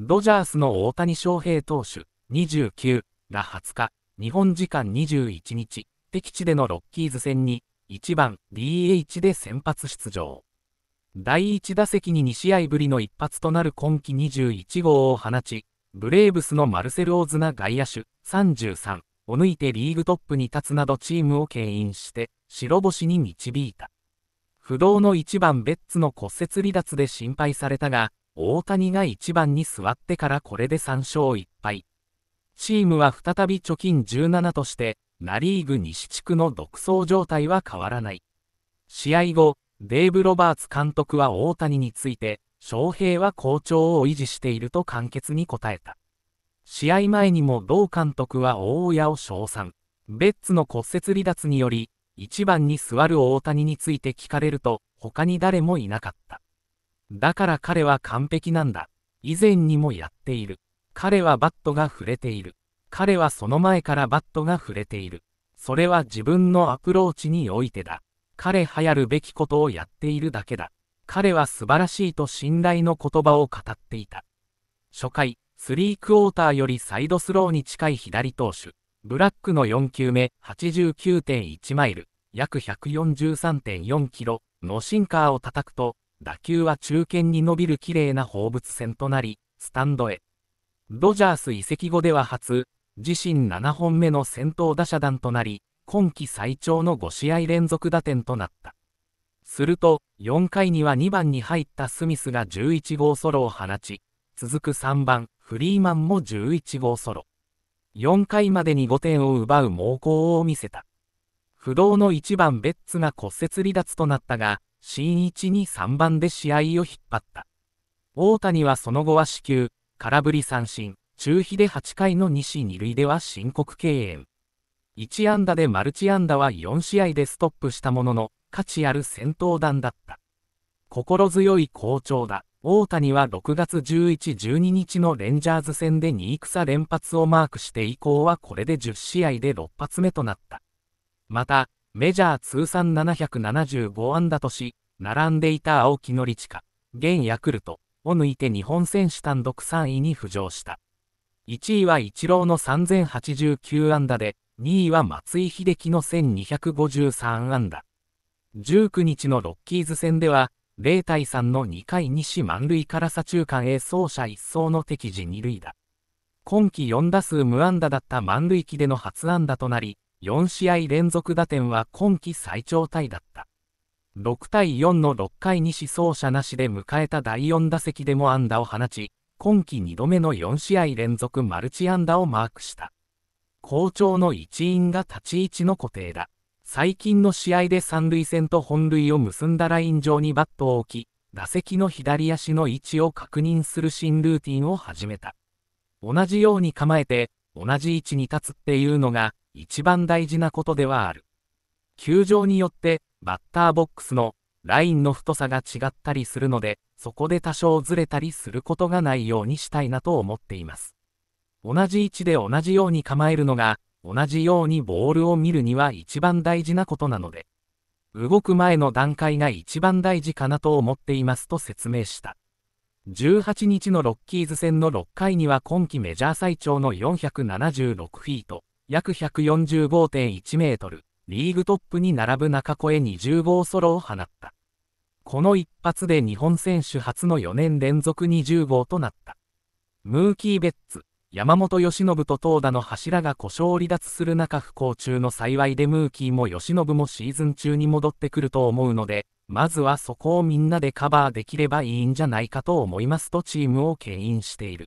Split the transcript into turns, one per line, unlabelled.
ドジャースの大谷翔平投手29が20日、日本時間21日、敵地でのロッキーズ戦に1番 DH で先発出場。第1打席に2試合ぶりの一発となる今季21号を放ち、ブレーブスのマルセル・オーズナ外野手33を抜いてリーグトップに立つなどチームを牽引して白星に導いた。不動の1番ベッツの骨折離脱で心配されたが、大谷が1番に座ってからこれで3勝1敗。チームは再び貯金17として、ナリーグ西地区の独走状態は変わらない。試合後、デーブ・ロバーツ監督は大谷について、翔平は好調を維持していると簡潔に答えた。試合前にも同監督は大親を称賛。ベッツの骨折離脱により、1番に座る大谷について聞かれると、他に誰もいなかった。だから彼は完璧なんだ。以前にもやっている。彼はバットが触れている。彼はその前からバットが触れている。それは自分のアプローチにおいてだ。彼はやるべきことをやっているだけだ。彼は素晴らしいと信頼の言葉を語っていた。初回、スリークォーターよりサイドスローに近い左投手。ブラックの4球目、89.1マイル、約143.4キロのシンカーを叩くと、打球は中堅に伸びる綺麗な放物線となり、スタンドへ。ドジャース移籍後では初、自身7本目の先頭打者弾となり、今季最長の5試合連続打点となった。すると、4回には2番に入ったスミスが11号ソロを放ち、続く3番、フリーマンも11号ソロ。4回までに5点を奪う猛攻を見せた。不動の1番ベッツが骨折離脱となったが、C1 に3番で試合を引っ張った。大谷はその後は死球、空振り三振、中飛で8回の西二塁では申告敬遠。1安打でマルチ安打は4試合でストップしたものの、価値ある先頭弾だった。心強い好調だ。大谷は6月11、12日のレンジャーズ戦で2戦連発をマークして以降はこれで10試合で6発目となった。また、メジャー通算775安打とし、並んでいた青木宣親、現ヤクルトを抜いて日本選手単独3位に浮上した。1位はイチローの3089安打で、2位は松井秀喜の1253安打。19日のロッキーズ戦では、0対3の2回西満塁から左中間へ走者一掃の敵時二塁打。今季4打数無安打だった満塁期での初安打となり、4試合連続打点は今季最長タイだった。6対4の6回に死走者なしで迎えた第4打席でも安打を放ち、今季2度目の4試合連続マルチ安打をマークした。好調の一員が立ち位置の固定だ。最近の試合で三塁線と本塁を結んだライン上にバットを置き、打席の左足の位置を確認する新ルーティンを始めた。同じように構えて、同じ位置に立つっていうのが、一番大事なことではある。球場によってバッターボックスのラインの太さが違ったりするので、そこで多少ずれたりすることがないようにしたいなと思っています。同じ位置で同じように構えるのが、同じようにボールを見るには一番大事なことなので、動く前の段階が一番大事かなと思っていますと説明した。18日のロッキーズ戦の6回には今季メジャー最長の476フィート、約145.1メートル、リーグトップに並ぶ中越20号ソロを放った。この一発で日本選手初の4年連続20号となった。ムーキー・ベッツ、山本由伸と投打の柱が故障離脱する中不幸中の幸いでムーキーも由伸もシーズン中に戻ってくると思うので、まずはそこをみんなでカバーできればいいんじゃないかと思いますとチームを牽引している。